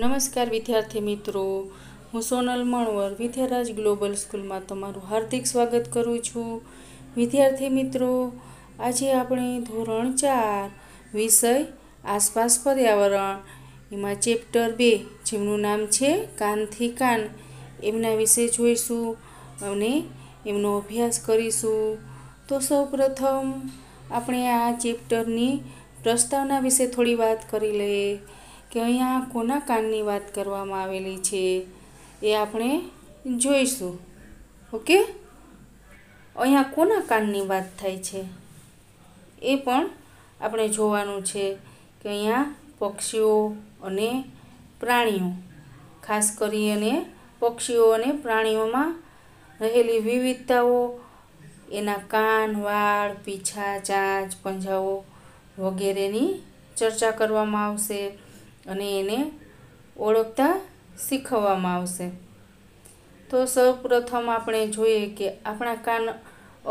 નમસ્કાર વિદ્યાર્થી મિત્રો હું સોનલ મણવર વિદ્યારાજ ગ્લોબલ સ્કૂલમાં તમારું હાર્દિક સ્વાગત કરું છું વિદ્યાર્થી મિત્રો આજે આપણે ધોરણ ચાર વિષય આસપાસ પર્યાવરણ એમાં ચેપ્ટર બે જેમનું નામ છે કાનથી કાન એમના વિશે જોઈશું અને એમનો અભ્યાસ કરીશું તો સૌપ્રથમ આપણે આ ચેપ્ટરની પ્રસ્તાવના વિશે થોડી વાત કરી લઈએ કે અહીંયા કોના કાનની વાત કરવામાં આવેલી છે એ આપણે જોઈશું ઓકે અહીંયા કોના કાનની વાત થાય છે એ પણ આપણે જોવાનું છે કે અહીંયા પક્ષીઓ અને પ્રાણીઓ ખાસ કરી અને પક્ષીઓ અને પ્રાણીઓમાં રહેલી વિવિધતાઓ એના કાન વાળ પીછા ચાંચ પંજાઓ વગેરેની ચર્ચા કરવામાં આવશે અને એને ઓળખતા શીખવવામાં આવશે તો સૌપ્રથમ આપણે જોઈએ કે આપણા કાન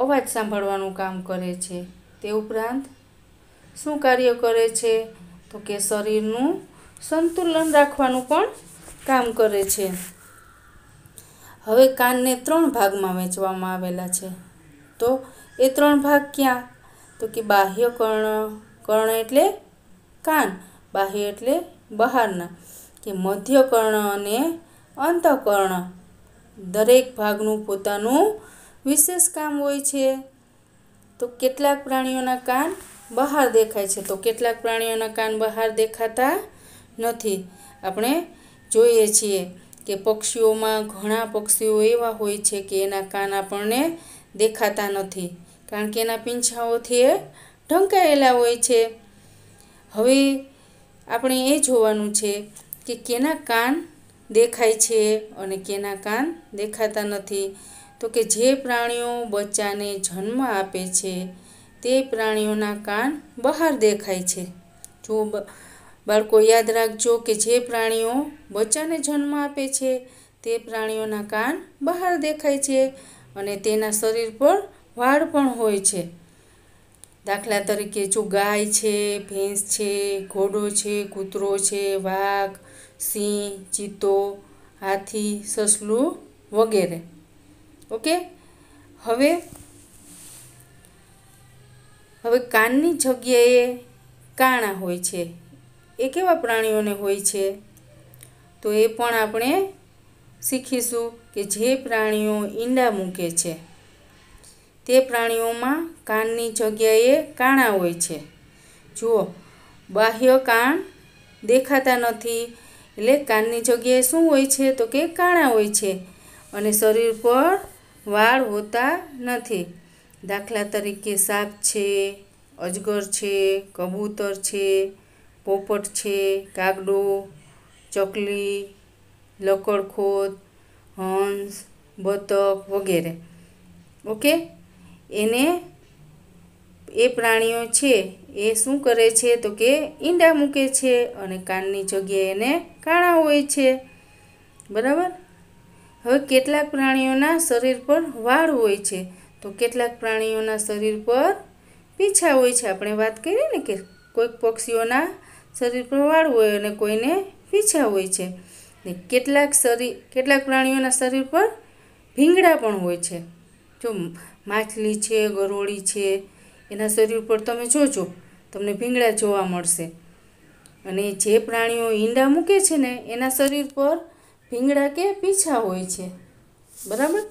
અવાજ સાંભળવાનું કામ કરે છે તે ઉપરાંત શું કાર્ય કરે છે તો કે શરીરનું સંતુલન રાખવાનું પણ કામ કરે છે હવે કાનને ત્રણ ભાગમાં વહેંચવામાં આવેલા છે તો એ ત્રણ ભાગ ક્યાં તો કે બાહ્ય કર્ણ કર્ણ એટલે કાન બાહ્ય એટલે બહારના કે મધ્યકર્ણ અને અંતઃકર્ણ દરેક ભાગનું પોતાનું વિશેષ કામ હોય છે તો કેટલાક પ્રાણીઓના કાન બહાર દેખાય છે તો કેટલાક પ્રાણીઓના કાન બહાર દેખાતા નથી આપણે જોઈએ છીએ કે પક્ષીઓમાં ઘણા પક્ષીઓ એવા હોય છે કે એના કાન આપણને દેખાતા નથી કારણ કે એના પીંછાઓથી એ ઢંકાયેલા હોય છે હવે આપણે એ જોવાનું છે કે કેના કાન દેખાય છે અને કેના કાન દેખાતા નથી તો કે જે પ્રાણીઓ બચ્ચાને જન્મ આપે છે તે પ્રાણીઓના કાન બહાર દેખાય છે જો બાળકો યાદ રાખજો કે જે પ્રાણીઓ બચ્ચાને જન્મ આપે છે તે પ્રાણીઓના કાન બહાર દેખાય છે અને તેના શરીર પર વાળ પણ હોય છે દાખલા તરીકે જો ગાય છે ભેંસ છે ઘોડો છે કૂતરો છે વાઘ સિંહ ચિત્તો હાથી સસલું વગેરે ઓકે હવે હવે કાનની જગ્યાએ કાણા હોય છે એ કેવા પ્રાણીઓને હોય છે તો એ પણ આપણે શીખીશું કે જે પ્રાણીઓ ઈંડા મૂકે છે તે પ્રાણીઓમાં કાનની જગ્યાએ કાણા હોય છે જુઓ બાહ્ય કાન દેખાતા નથી એટલે કાનની જગ્યાએ શું હોય છે તો કે કાણા હોય છે અને શરીર પર વાળ હોતા નથી દાખલા તરીકે સાપ છે અજગર છે કબૂતર છે પોપટ છે કાગડો ચકલી લકડખોદ હંસ બતક વગેરે ઓકે એને એ પ્રાણીઓ છે એ શું કરે છે તો કે ઈંડા મૂકે છે અને કાનની જગ્યાએ એને કાણા હોય છે બરાબર હવે કેટલાક પ્રાણીઓના શરીર પર વાળ હોય છે તો કેટલાક પ્રાણીઓના શરીર પર પીછા હોય છે આપણે વાત કરીએ ને કે કોઈક પક્ષીઓના શરીર પર વાળ હોય અને કોઈને પીછા હોય છે ને કેટલાક શરીર કેટલાક પ્રાણીઓના શરીર પર ભીંગડા પણ હોય છે જો માછલી છે ગરોળી છે એના શરીર પર તમે જોજો તમને ભીંગડા જોવા મળશે અને જે પ્રાણીઓ ઈંડા મૂકે છે ને એના શરીર પર ભીંગડા કે પીછા હોય છે બરાબર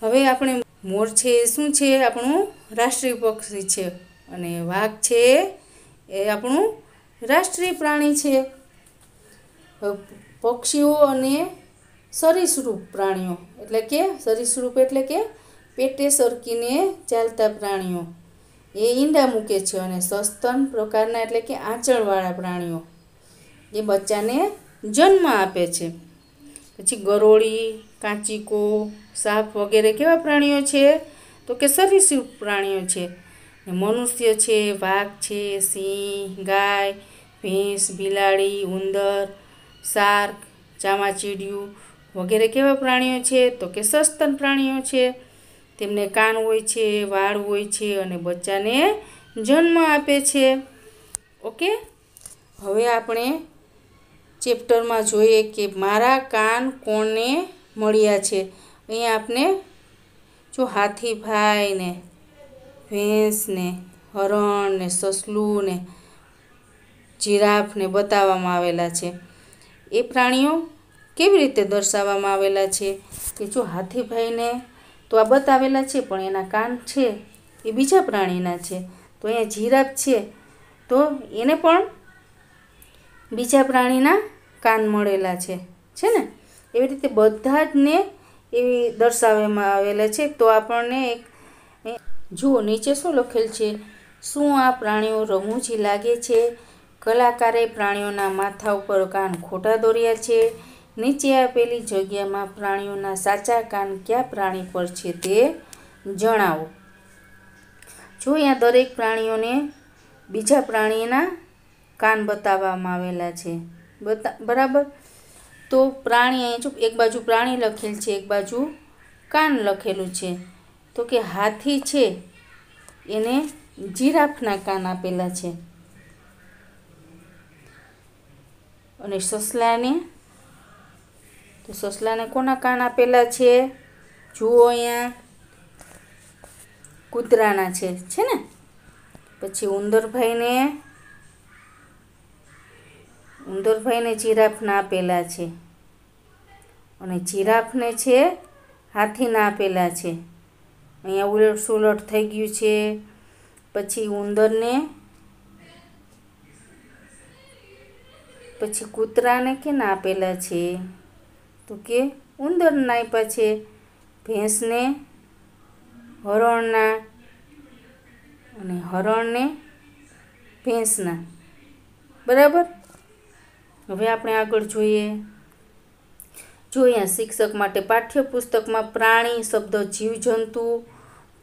હવે આપણે મોર છે એ શું છે આપણું રાષ્ટ્રીય પક્ષી છે અને વાઘ છે એ આપણું રાષ્ટ્રીય પ્રાણી છે પક્ષીઓ અને સરીસૃપ પ્રાણીઓ એટલે કે સરીસૃપ એટલે કે પેટે સરકીને ચાલતા પ્રાણીઓ એ ઈંડા મૂકે છે અને સસ્તન પ્રકારના એટલે કે આંચળવાળા પ્રાણીઓ એ બચ્ચાને જન્મ આપે છે પછી ગરોળી કાંચીકો સાપ વગેરે કેવા પ્રાણીઓ છે તો કે સરીસૃપ પ્રાણીઓ છે મનુષ્ય છે વાઘ છે સિંહ ગાય ભેંસ બિલાડી ઉંદર શાર્ક ચામાચીડિયું વગેરે કેવા પ્રાણીઓ છે તો કે સસ્તન પ્રાણીઓ છે તેમને કાન હોય છે વાળ હોય છે અને બચ્ચાને જન્મ આપે છે ઓકે હવે આપણે ચેપ્ટરમાં જોઈએ કે મારા કાન કોને મળ્યા છે અહીંયા આપણે જો હાથીભાઈને ભેંસને હરણને ને સસલું ને જીરાફને બતાવવામાં આવેલા છે એ પ્રાણીઓ કેવી રીતે દર્શાવવામાં આવેલા છે કે જો હાથીભાઈને તો આ બતાવેલા છે પણ એના કાન છે એ બીજા પ્રાણીના છે તો અહીંયા જીરાફ છે તો એને પણ બીજા પ્રાણીના કાન મળેલા છે છે ને એવી રીતે બધા જને એવી દર્શાવવામાં આવેલા છે તો આપણને એક જુઓ નીચે શું લખેલ છે શું આ પ્રાણીઓ રમૂજી લાગે છે કલાકારે પ્રાણીઓના માથા ઉપર કાન ખોટા દોર્યા છે નીચે આપેલી જગ્યામાં પ્રાણીઓના સાચા કાન કયા પ્રાણી પર છે તે જણાવો જો અહીંયા દરેક પ્રાણીઓને બીજા પ્રાણીના કાન બતાવવામાં આવેલા છે બતા બરાબર તો પ્રાણી અહીં જો એક બાજુ પ્રાણી લખેલ છે એક બાજુ કાન લખેલું છે તો કે હાથી છે એને જીરાફના કાન આપેલા છે અને સસલાને તો સસલાને કોના કાન આપેલા છે જુઓ અહીંયા કૂતરાના છે છે ને પછી ઉંદરભાઈને ઉંદરભાઈને જીરાફના આપેલા છે અને જીરાફને છે હાથીના આપેલા છે અહીંયા ઉલટ સુલટ થઈ ગયું છે પછી ઉંદરને પછી કૂતરાને કે ના આપેલા છે તો કે ઉંદર નાપ્યા છે ભેંસને હરણના અને હરણને ભેંસના બરાબર હવે આપણે આગળ જોઈએ જો અહીંયા શિક્ષક માટે પાઠ્યપુસ્તકમાં પ્રાણી શબ્દ જીવજંતુ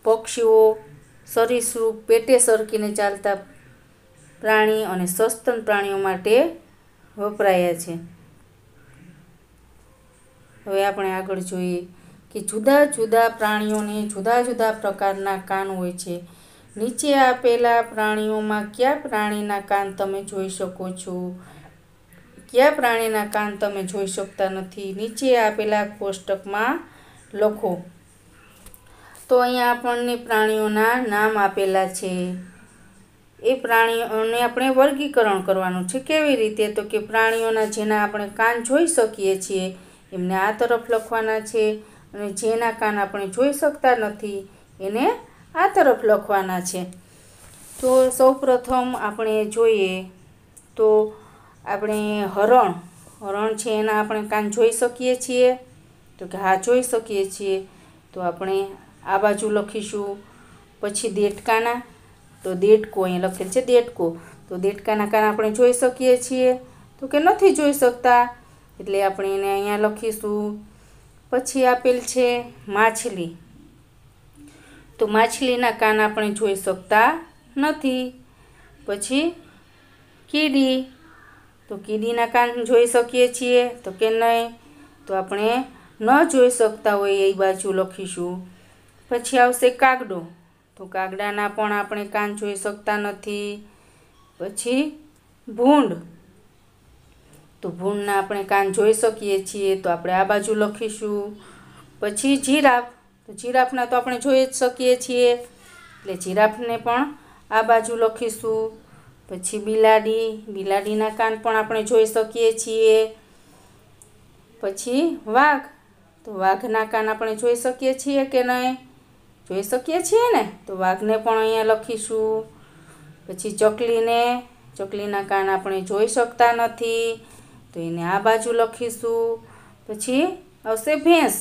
પક્ષીઓ સરીસૃપ પેટે સરકીને ચાલતા પ્રાણી અને સસ્તન પ્રાણીઓ માટે વપરાયા છે હવે આપણે આગળ જોઈએ કે જુદા જુદા પ્રાણીઓને જુદા જુદા પ્રકારના કાન હોય છે નીચે આપેલા પ્રાણીઓમાં કયા પ્રાણીના કાન તમે જોઈ શકો છો કયા પ્રાણીના કાન તમે જોઈ શકતા નથી નીચે આપેલા કોષ્ટકમાં લખો તો અહીંયા આપણને પ્રાણીઓના નામ આપેલા છે એ પ્રાણીઓને આપણે વર્ગીકરણ કરવાનું છે કેવી રીતે તો કે પ્રાણીઓના જેના આપણે કાન જોઈ શકીએ છીએ એમને આ તરફ લખવાના છે અને જેના કાન આપણે જોઈ શકતા નથી એને આ તરફ લખવાના છે તો સૌપ્રથમ આપણે જોઈએ તો આપણે હરણ હરણ છે એના આપણે કાન જોઈ શકીએ છીએ તો કે હા જોઈ શકીએ છીએ તો આપણે આ બાજુ લખીશું પછી દેટકાના તો દેટકો અહીં લખેલ છે દેટકો તો દેટકાના કાન આપણે જોઈ શકીએ છીએ તો કે નથી જોઈ શકતા એટલે આપણે એને અહીંયા લખીશું પછી આપેલ છે માછલી તો માછલીના કાન આપણે જોઈ શકતા નથી પછી કીડી તો કીડીના કાન જોઈ શકીએ છીએ તો કે નહીં તો આપણે ન જોઈ શકતા હોય એ બાજુ લખીશું પછી આવશે કાગડો તો કાગડાના પણ આપણે કાન જોઈ શકતા નથી પછી ભૂંડ તો ભૂણના આપણે કાન જોઈ શકીએ છીએ તો આપણે આ બાજુ લખીશું પછી જીરાફ તો જીરાફના તો આપણે જોઈ જ શકીએ છીએ એટલે જીરાફને પણ આ બાજુ લખીશું પછી બિલાડી બિલાડીના કાન પણ આપણે જોઈ શકીએ છીએ પછી વાઘ તો વાઘના કાન આપણે જોઈ શકીએ છીએ કે નહીં જોઈ શકીએ છીએ ને તો વાઘને પણ અહીંયા લખીશું પછી ચકલીને ચકલીના કાન આપણે જોઈ શકતા નથી તો એને આ બાજુ લખીશું પછી આવશે ભેંસ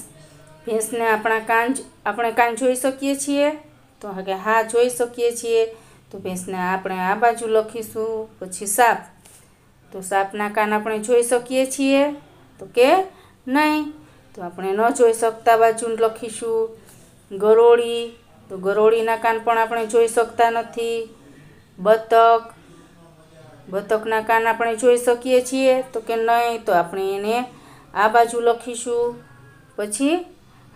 ભેંસને આપણા કાન આપણે કાન જોઈ શકીએ છીએ તો હા કે હા જોઈ શકીએ છીએ તો ભેંસને આપણે આ બાજુ લખીશું પછી સાપ તો સાપના કાન આપણે જોઈ શકીએ છીએ તો કે નહીં તો આપણે ન જોઈ શકતા બાજુ લખીશું ગરોળી તો ગરોળીના કાન પણ આપણે જોઈ શકતા નથી બતક બતકના કાન આપણે જોઈ શકીએ છીએ તો કે નહીં તો આપણે એને આ બાજુ લખીશું પછી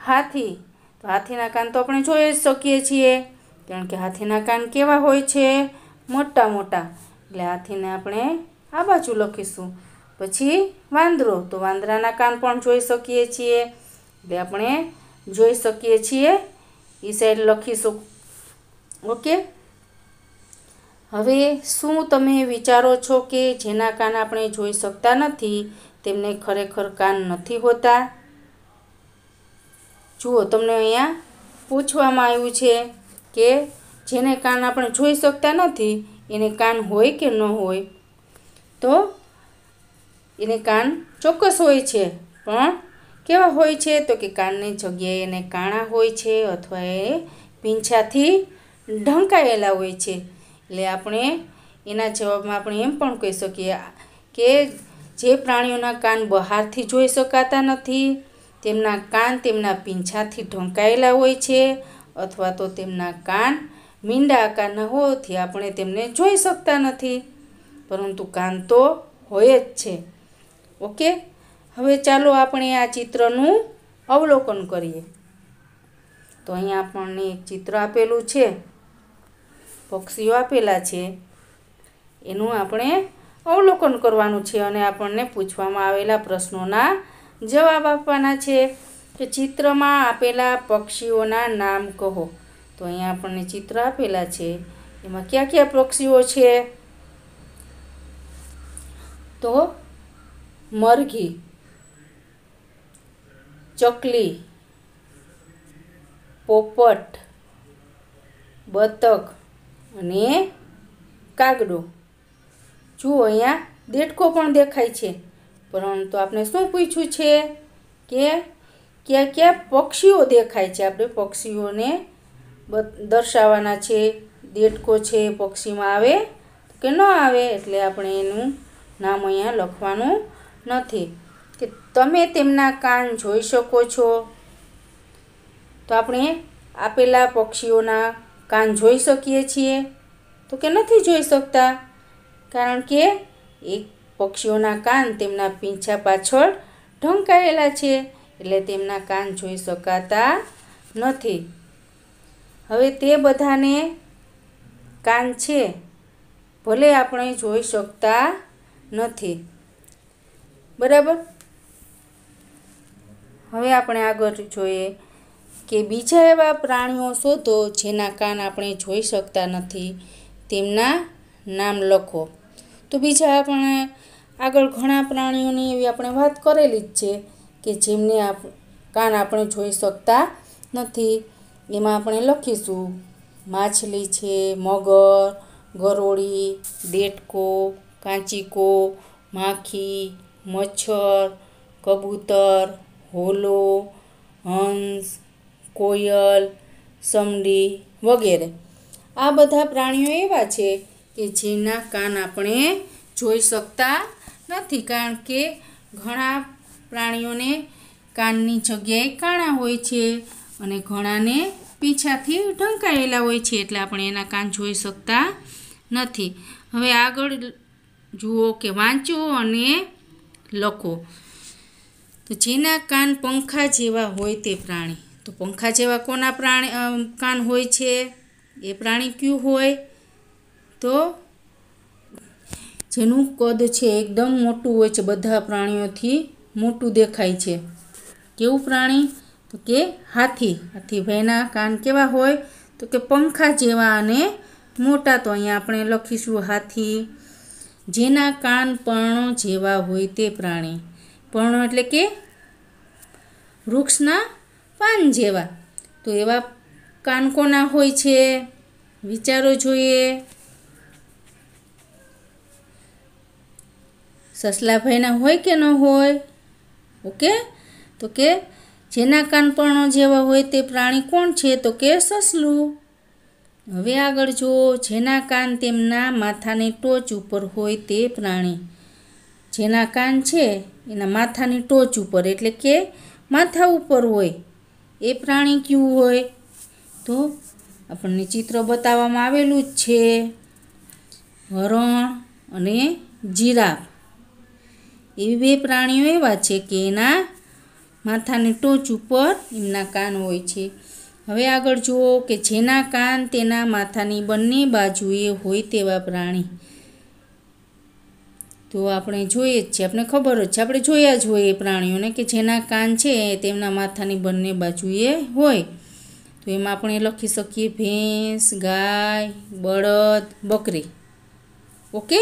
હાથી તો હાથીના કાન તો આપણે જોઈ જ શકીએ છીએ કારણ કે હાથીના કાન કેવા હોય છે મોટા મોટા એટલે હાથીને આપણે આ બાજુ લખીશું પછી વાંદરો તો વાંદરાના કાન પણ જોઈ શકીએ છીએ એટલે આપણે જોઈ શકીએ છીએ એ સાઈડ લખીશું ઓકે હવે શું તમે વિચારો છો કે જેના કાન આપણે જોઈ શકતા નથી તેમને ખરેખર કાન નથી હોતા જુઓ તમને અહીંયા પૂછવામાં આવ્યું છે કે જેને કાન આપણે જોઈ શકતા નથી એને કાન હોય કે ન હોય તો એને કાન ચોક્કસ હોય છે પણ કેવા હોય છે તો કે કાનની જગ્યાએ એને કાણા હોય છે અથવા એ પીંછાથી ઢંકાયેલા હોય છે એટલે આપણે એના જવાબમાં આપણે એમ પણ કહી શકીએ કે જે પ્રાણીઓના કાન બહારથી જોઈ શકાતા નથી તેમના કાન તેમના પીંછાથી ઢંકાયેલા હોય છે અથવા તો તેમના કાન મીંડા આકારના હોવાથી આપણે તેમને જોઈ શકતા નથી પરંતુ કાન તો હોય જ છે ઓકે હવે ચાલો આપણે આ ચિત્રનું અવલોકન કરીએ તો અહીંયા આપણને એક ચિત્ર આપેલું છે પક્ષીઓ આપેલા છે એનું આપણે અવલોકન કરવાનું છે અને આપણને પૂછવામાં આવેલા પ્રશ્નોના જવાબ આપવાના છે કે ચિત્રમાં આપેલા પક્ષીઓના નામ કહો તો અહીંયા આપણને ચિત્ર આપેલા છે એમાં કયા કયા પક્ષીઓ છે તો મરઘી ચકલી પોપટ બતક અને કાગડો જુઓ અહીંયા દેડકો પણ દેખાય છે પરંતુ આપણે શું પૂછ્યું છે કે ક્યાં ક્યાં પક્ષીઓ દેખાય છે આપણે પક્ષીઓને દર્શાવવાના છે દેડકો છે પક્ષીમાં આવે કે ન આવે એટલે આપણે એનું નામ અહીંયા લખવાનું નથી કે તમે તેમના કાન જોઈ શકો છો તો આપણે આપેલા પક્ષીઓના કાન જોઈ શકીએ છીએ તો કે નથી જોઈ શકતા કારણ કે એક પક્ષીઓના કાન તેમના પીંછા પાછળ ઢંકાયેલા છે એટલે તેમના કાન જોઈ શકાતા નથી હવે તે બધાને કાન છે ભલે આપણે જોઈ શકતા નથી બરાબર હવે આપણે આગળ જોઈએ કે બીજા એવા પ્રાણીઓ શોધો જેના કાન આપણે જોઈ શકતા નથી તેમના નામ લખો તો બીજા આપણે આગળ ઘણા પ્રાણીઓની એવી આપણે વાત કરેલી જ છે કે જેમને આપ કાન આપણે જોઈ શકતા નથી એમાં આપણે લખીશું માછલી છે મગર ગરોળી દેટકો કાંચીકો માખી મચ્છર કબૂતર હોલો હંસ કોયલ સમડી વગેરે આ બધા પ્રાણીઓ એવા છે કે જેના કાન આપણે જોઈ શકતા નથી કારણ કે ઘણા પ્રાણીઓને કાનની જગ્યાએ કાણા હોય છે અને ઘણાને પીછાથી ઢંકાયેલા હોય છે એટલે આપણે એના કાન જોઈ શકતા નથી હવે આગળ જુઓ કે વાંચો અને લખો તો જેના કાન પંખા જેવા હોય તે પ્રાણી તો પંખા જેવા કોના પ્રાણી કાન હોય છે એ પ્રાણી કયું હોય તો જેનું કદ છે એકદમ મોટું હોય છે બધા પ્રાણીઓથી મોટું દેખાય છે કેવું પ્રાણી તો કે હાથી હાથી ભાઈના કાન કેવા હોય તો કે પંખા જેવા અને મોટા તો અહીંયા આપણે લખીશું હાથી જેના કાન પર્ણો જેવા હોય તે પ્રાણી પર્ણો એટલે કે વૃક્ષના પાન જેવા તો એવા કાનકોના હોય છે વિચારો જોઈએ સસલાભાઈના હોય કે ન હોય ઓકે તો કે જેના કાનપણો જેવા હોય તે પ્રાણી કોણ છે તો કે સસલું હવે આગળ જુઓ જેના કાન તેમના માથાની ટોચ ઉપર હોય તે પ્રાણી જેના કાન છે એના માથાની ટોચ ઉપર એટલે કે માથા ઉપર હોય એ પ્રાણી કયું હોય તો આપણને ચિત્ર બતાવવામાં આવેલું જ છે હરણ અને જીરાફ એવી બે પ્રાણીઓ એવા છે કે એના માથાની ટોચ ઉપર એમના કાન હોય છે હવે આગળ જુઓ કે જેના કાન તેના માથાની બંને બાજુએ હોય તેવા પ્રાણી તો આપણે જોઈએ જ છીએ આપણે ખબર જ છે આપણે જોયા જ હોય એ પ્રાણીઓને કે જેના કાન છે તેમના માથાની બંને બાજુએ હોય તો એમાં આપણે લખી શકીએ ભેંસ ગાય બળદ બકરી ઓકે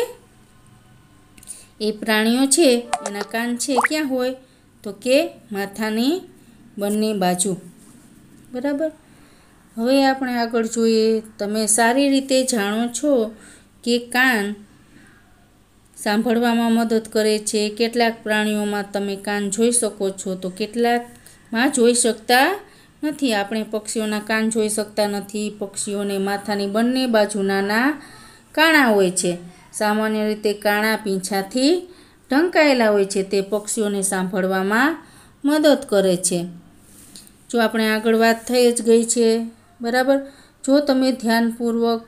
એ પ્રાણીઓ છે એના કાન છે ક્યાં હોય તો કે માથાની બંને બાજુ બરાબર હવે આપણે આગળ જોઈએ તમે સારી રીતે જાણો છો કે કાન સાંભળવામાં મદદ કરે છે કેટલાક પ્રાણીઓમાં તમે કાન જોઈ શકો છો તો કેટલાકમાં જોઈ શકતા નથી આપણે પક્ષીઓના કાન જોઈ શકતા નથી પક્ષીઓને માથાની બંને બાજુ નાના કાણા હોય છે સામાન્ય રીતે કાણા પીંછાથી ઢંકાયેલા હોય છે તે પક્ષીઓને સાંભળવામાં મદદ કરે છે જો આપણે આગળ વાત થઈ જ ગઈ છે બરાબર જો તમે ધ્યાનપૂર્વક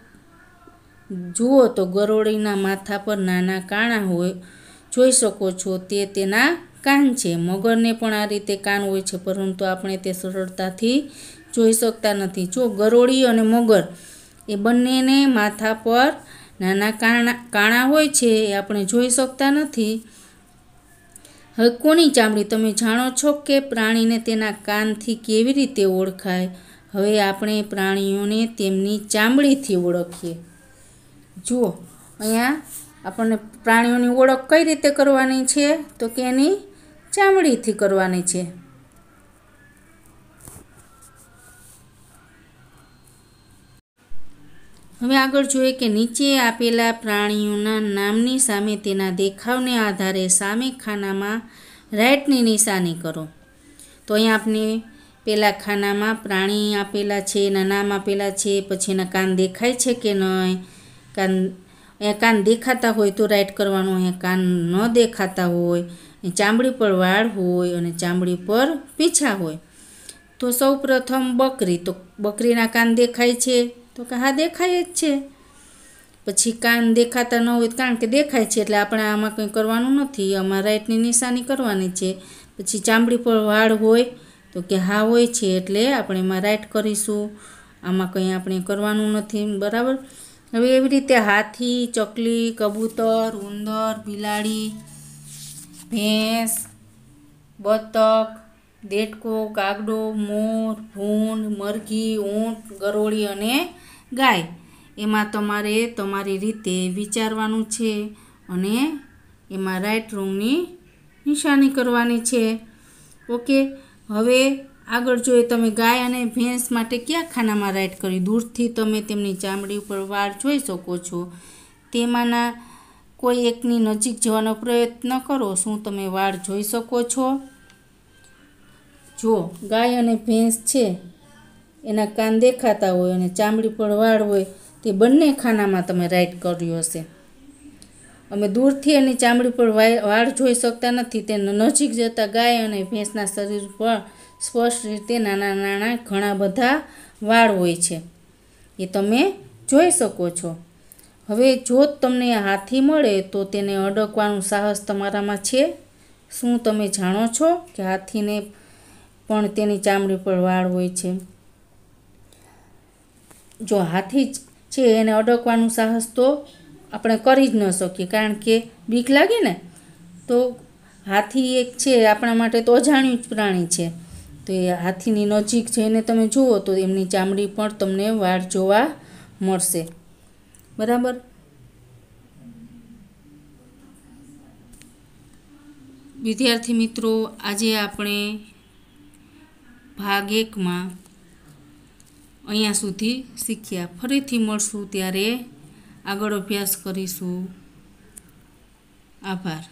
જુઓ તો ગરોળીના માથા પર નાના કાણા હોય જોઈ શકો છો તે તેના કાન છે મગરને પણ આ રીતે કાન હોય છે પરંતુ આપણે તે સરળતાથી જોઈ શકતા નથી જો ગરોળી અને મગર એ બંનેને માથા પર નાના કાણા કાણા હોય છે એ આપણે જોઈ શકતા નથી હવે કોની ચામડી તમે જાણો છો કે પ્રાણીને તેના કાનથી કેવી રીતે ઓળખાય હવે આપણે પ્રાણીઓને તેમની ચામડીથી ઓળખીએ જુઓ અહીંયા આપણને પ્રાણીઓની ઓળખ કઈ રીતે કરવાની છે તો કે એની ચામડીથી કરવાની છે હવે આગળ જોઈએ કે નીચે આપેલા પ્રાણીઓના નામની સામે તેના દેખાવને આધારે સામે ખાનામાં રાઇટની નિશાની કરો તો અહીં આપણે પેલા ખાનામાં પ્રાણી આપેલા છે એના નામ આપેલા છે પછી એના કાન દેખાય છે કે નહીં કાન અહીંયા કાન દેખાતા હોય તો રાઈટ કરવાનું અહીંયા કાન ન દેખાતા હોય ચામડી પર વાળ હોય અને ચામડી પર પીછા હોય તો સૌ પ્રથમ બકરી તો બકરીના કાન દેખાય છે તો કે હા દેખાય જ છે પછી કાન દેખાતા ન હોય કારણ કે દેખાય છે એટલે આપણે આમાં કંઈ કરવાનું નથી આમાં રાઈટની નિશાની કરવાની છે પછી ચામડી પર વાળ હોય તો કે હા હોય છે એટલે આપણે એમાં રાઈટ કરીશું આમાં કંઈ આપણે કરવાનું નથી બરાબર હવે એવી રીતે હાથી ચકલી કબૂતર ઉંદર બિલાડી ભેંસ બતક દેડકો કાગડો મોર ભૂંડ મરઘી ઊંટ ગરોળી અને ગાય એમાં તમારે તમારી રીતે વિચારવાનું છે અને એમાં રાઈટ રોંગની નિશાની કરવાની છે ઓકે હવે આગળ જોઈએ તમે ગાય અને ભેંસ માટે કયા ખાનામાં રાઈટ કર્યું દૂરથી તમે તેમની ચામડી ઉપર વાળ જોઈ શકો છો તેમાંના કોઈ એકની નજીક જવાનો પ્રયત્ન કરો શું તમે વાળ જોઈ શકો છો જો ગાય અને ભેંસ છે એના કાન દેખાતા હોય અને ચામડી પર વાળ હોય તે બંને ખાનામાં તમે રાઈટ કર્યું હશે અમે દૂરથી એની ચામડી પર વાળ જોઈ શકતા નથી તે નજીક જતાં ગાય અને ભેંસના શરીર પર સ્પષ્ટ રીતે નાના નાના ઘણા બધા વાળ હોય છે એ તમે જોઈ શકો છો હવે જો તમને હાથી મળે તો તેને અડકવાનું સાહસ તમારામાં છે શું તમે જાણો છો કે હાથીને પણ તેની ચામડી પર વાળ હોય છે જો હાથી છે એને અડકવાનું સાહસ તો આપણે કરી જ ન શકીએ કારણ કે બીક લાગે ને તો હાથી એક છે આપણા માટે તો અજાણ્યું જ પ્રાણી છે તો એ હાથીની નજીક જઈને તમે જુઓ તો એમની ચામડી પણ તમને વાળ જોવા મળશે બરાબર વિદ્યાર્થી મિત્રો આજે આપણે ભાગ એકમાં અહીંયા સુધી શીખ્યા ફરીથી મળશું ત્યારે આગળ અભ્યાસ કરીશું આભાર